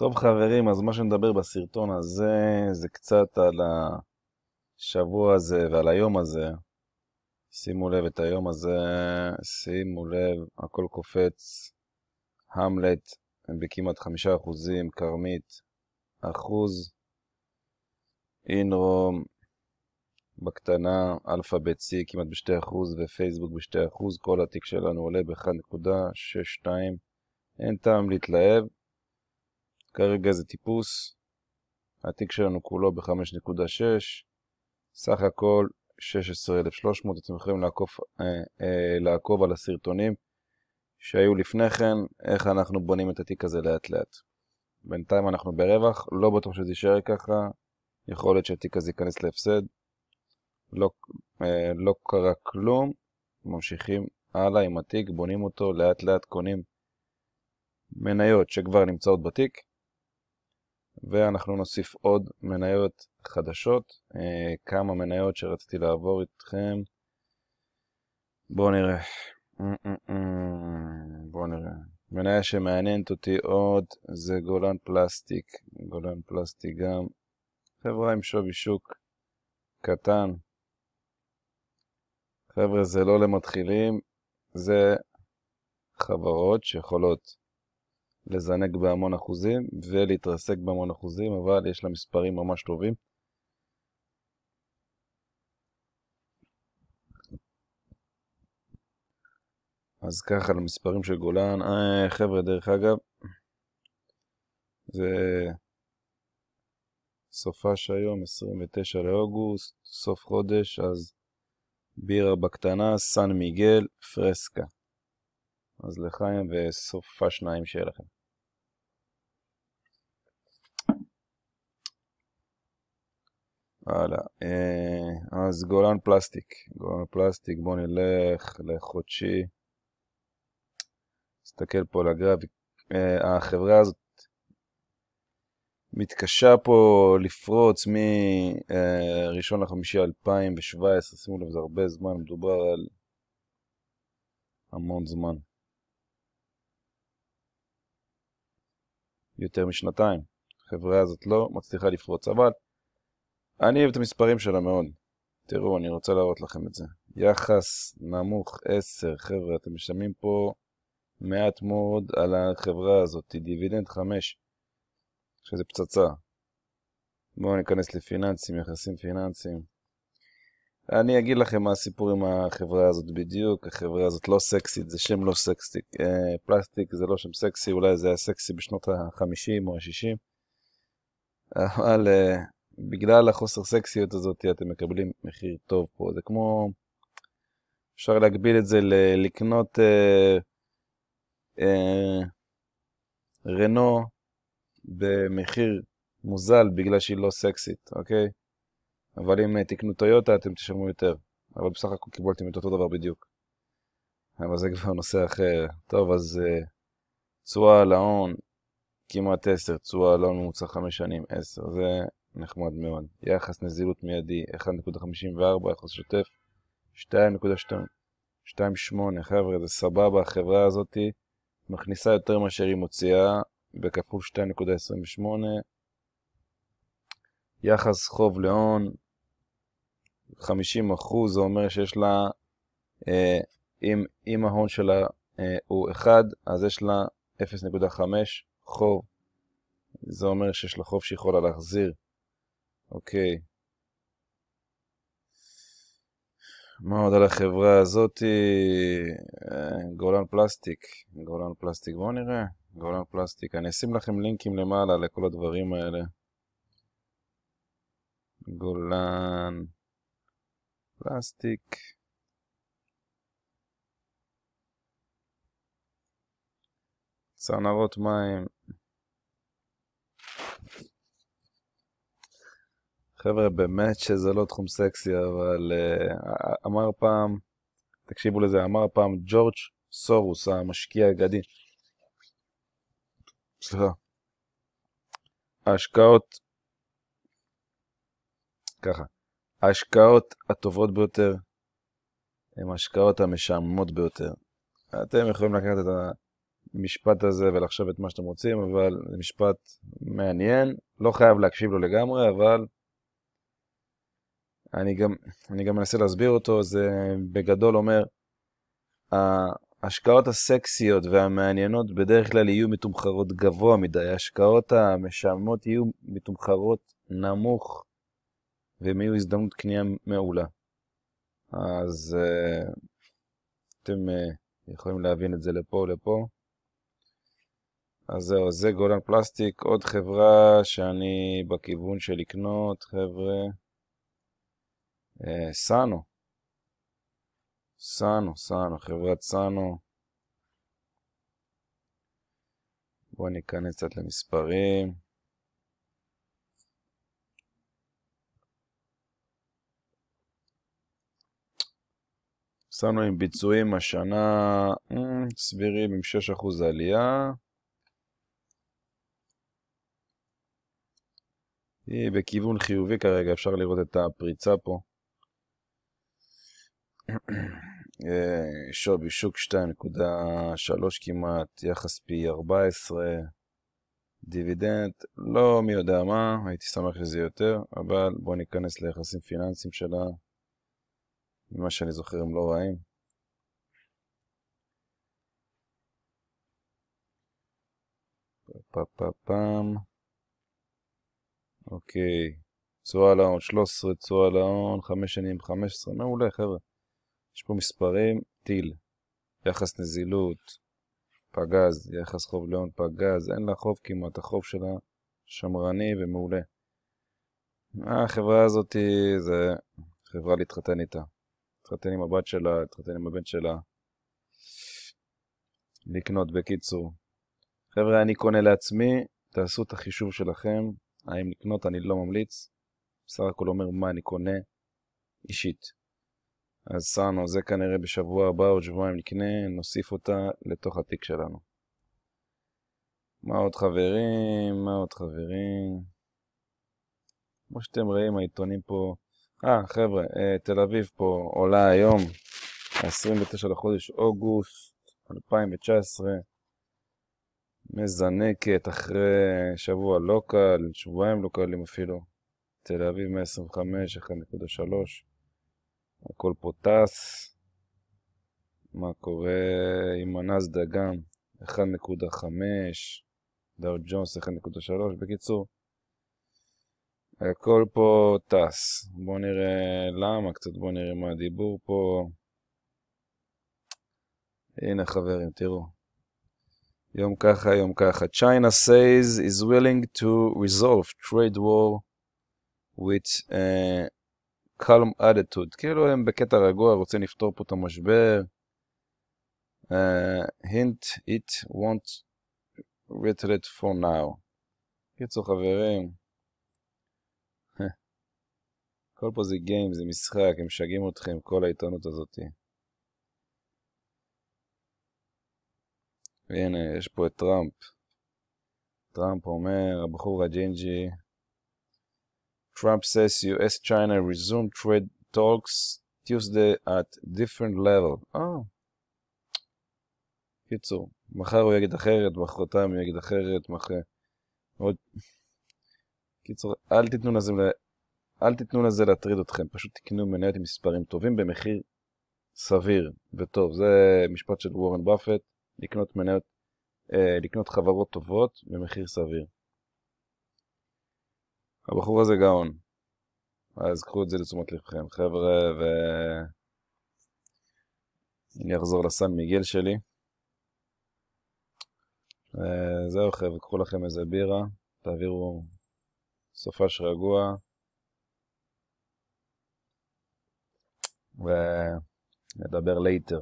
טוב חברים, אז מה שנדבר בסרטון הזה זה קצת על השבוע הזה ועל היום הזה. שימו לב את היום הזה, שימו לב, הכל קופץ. המלט בכמעט חמישה אחוזים, כרמית אחוז, אינרום בקטנה, אלפא בית C כמעט בשתי אחוז ופייסבוק בשתי אחוז, כל התיק שלנו עולה ב-1.62. אין טעם להתלהב, כרגע זה טיפוס, התיק שלנו כולו ב-5.6, סך הכל 16,300, אתם יכולים לעקוב, אה, אה, לעקוב על הסרטונים שהיו לפני כן, איך אנחנו בונים את התיק הזה לאט לאט. בינתיים אנחנו ברווח, לא בטוח שזה יישאר ככה, יכול להיות שהתיק הזה ייכנס להפסד, לא, אה, לא קרה כלום, ממשיכים הלאה עם התיק, בונים אותו, לאט לאט קונים מניות שכבר נמצאות בתיק, ואנחנו נוסיף עוד מניות חדשות, אה, כמה מניות שרציתי לעבור איתכם. בואו נראה. אה, אה, בואו נראה. מניה שמעניינת אותי עוד זה גולן פלסטיק. גולן פלסטיק גם. חברה עם שווי שוק קטן. חבר'ה, זה לא למתחילים, זה חברות שיכולות לזנק בהמון אחוזים ולהתרסק בהמון אחוזים, אבל יש לה מספרים ממש טובים. אז ככה למספרים של גולן, אה, חבר'ה דרך אגב, זה סופה היום, 29 לאוגוסט, סוף חודש, אז בירה בקטנה, סן מיגל, פרסקה. אז לחיים וסוף השניים שיהיה לכם. הלאה, אה, אז גולן פלסטיק, גולן פלסטיק, בואו נלך לחודשי. נסתכל פה על הגרפיק. אה, החברה הזאת מתקשה פה לפרוץ מ-1 לחמישי 2017, שימו לב, זה הרבה זמן, מדובר על המון זמן. יותר משנתיים. החברה הזאת לא מצליחה לפרוץ, אבל אני אוהב את המספרים שלה מאוד. תראו, אני רוצה להראות לכם את זה. יחס נמוך 10, חבר'ה, אתם משלמים פה מעט מאוד על החברה הזאת, דיבידנד 5, שזה פצצה. בואו ניכנס לפיננסים, יחסים פיננסיים. אני אגיד לכם מה הסיפור עם החברה הזאת בדיוק, החברה הזאת לא סקסית, זה שם לא סקסי, אה, פלסטיק זה לא שם סקסי, אולי זה היה סקסי בשנות ה-50 או ה-60, אבל אה, בגלל החוסר סקסיות הזאת אתם מקבלים מחיר טוב פה, זה כמו, אפשר להגביל את זה לקנות אה, אה, רנו במחיר מוזל בגלל שהיא לא סקסית, אוקיי? אבל אם אה, תקנו טויוטה אתם תשלמו יותר. אבל בסך הכל קיבלתם את אותו דבר בדיוק. אבל זה כבר נושא אחר. טוב, אז אה, תשואה על ההון כמעט 10, תשואה על ההון ממוצע 5 שנים 10, זה נחמד מאוד. יחס נזילות מיידי 1.54, יחס שוטף 2.28, חבר'ה, זה סבבה, החברה הזאת מכניסה יותר מאשר היא מוציאה, בכפול 2.28. יחס חוב להון 50 זה אומר שיש לה, אה, אם, אם ההון שלה אה, הוא 1, אז יש לה 0.5 חוב. זה אומר שיש לה חוב שיכולה להחזיר. אוקיי. מה עוד על החברה הזאתי? אה, גולן פלסטיק. גולן פלסטיק, בואו נראה. גולן פלסטיק. אני אשים לכם לינקים למעלה לכל הדברים האלה. גולן. פלסטיק. צנרות מים. חבר'ה, באמת שזה לא תחום סקסי, אבל uh, אמר פעם, תקשיבו לזה, אמר פעם ג'ורג' סורוס, המשקיע האגדי. סליחה. ההשקעות, ככה, ההשקעות הטובות ביותר הן ההשקעות המשעממות ביותר. אתם יכולים לקחת את המשפט הזה ולחשוב את מה שאתם רוצים, אבל זה משפט מעניין, לא חייב להקשיב לו לגמרי, אבל אני גם, אני גם מנסה להסביר אותו, זה בגדול אומר, ההשקעות הסקסיות והמעניינות בדרך כלל יהיו מתומחרות גבוה מדי, ההשקעות המשעממות יהיו מתומחרות נמוך והם היו הזדמנות קנייה מעולה. אז uh, אתם uh, יכולים להבין את זה לפה, לפה. אז זהו, זה גולן פלסטיק, עוד חברה שאני בכיוון של לקנות, חבר'ה. אה, סאנו. סאנו, סאנו, חברת סאנו. בואו ניכנס קצת למספרים. שמנו עם ביצועים השנה אה, סבירים עם 6% עלייה. היא בכיוון חיובי כרגע, אפשר לראות את הפריצה פה. אה, שווי שוק 2.3 כמעט, יחס פי 14, דיבידנד, לא מי יודע מה, הייתי שמח שזה יותר, אבל בואו ניכנס ליחסים פיננסיים שלה. ממה שאני זוכר הם לא רעים. פאפאפאם. אוקיי. תשואה על ההון 13, תשואה על ההון 5 שנים 15, מעולה חבר'ה. יש פה מספרים, טיל, יחס נזילות, פגז, יחס חוב להון פגז, אין לה חוב כמעט, החוב שלה שמרני ומעולה. אה, החברה הזאתי זה חברה להתחתן איתה. התחתן עם הבת שלה, התחתן עם הבן שלה. לקנות בקיצור. חבר'ה, אני קונה לעצמי, תעשו את החישוב שלכם, האם לקנות אני לא ממליץ. בסך הכל אומר מה אני קונה אישית. אז סאנו, זה כנראה בשבוע הבא או שבועיים נקנה, נוסיף אותה לתוך התיק שלנו. מה עוד חברים? מה עוד חברים? כמו שאתם רואים, העיתונים פה אה, חבר'ה, אה, תל אביב פה עולה היום, 29 לחודש אוגוסט 2019, מזנקת אחרי שבוע לא קל, שבועיים לא קלים אפילו. תל אביב 125, 1.3, הכל פה טס. מה קורה עם הנסדה גם, 1.5, דאו ג'ונס 1.3, בקיצור. הכל פה טס. בואו נראה למה, קצת בואו נראה מה הדיבור פה. הנה חברים, תראו. יום ככה, יום ככה. China says is willing to resolve trade war with a calm attitude. כאילו הם בקטע רגוע, רוצים לפתור פה את המשבר. Uh, hint it won't retreat for now. קיצור חברים, הכל פה זה גיים, זה משחק, הם משגעים אתכם, כל העיתונות הזאת. והנה, יש פה את טראמפ. טראמפ אומר, הבחור הג'ינג'י, טראמפ says US-China resume trade talks Tuesday at different level. אה. קיצור, מחר הוא יגיד אחרת, מחרתיים הוא יגיד אחרת, מחר... עוד... קיצור, אל תיתנו לזה אל תיתנו לזה להטריד אתכם, פשוט תקנו מניות עם מספרים טובים במחיר סביר וטוב. זה משפט של וורן באפט, לקנות מניות, אה, לקנות חברות טובות במחיר סביר. הבחור הזה גאון. אז קחו את זה לתשומת לבכם, חבר'ה, ו... אני אחזור לסן מיגל שלי. אה, זהו חבר'ה, קחו לכם איזה בירה, תעבירו סופש רגוע. ונדבר לייטר.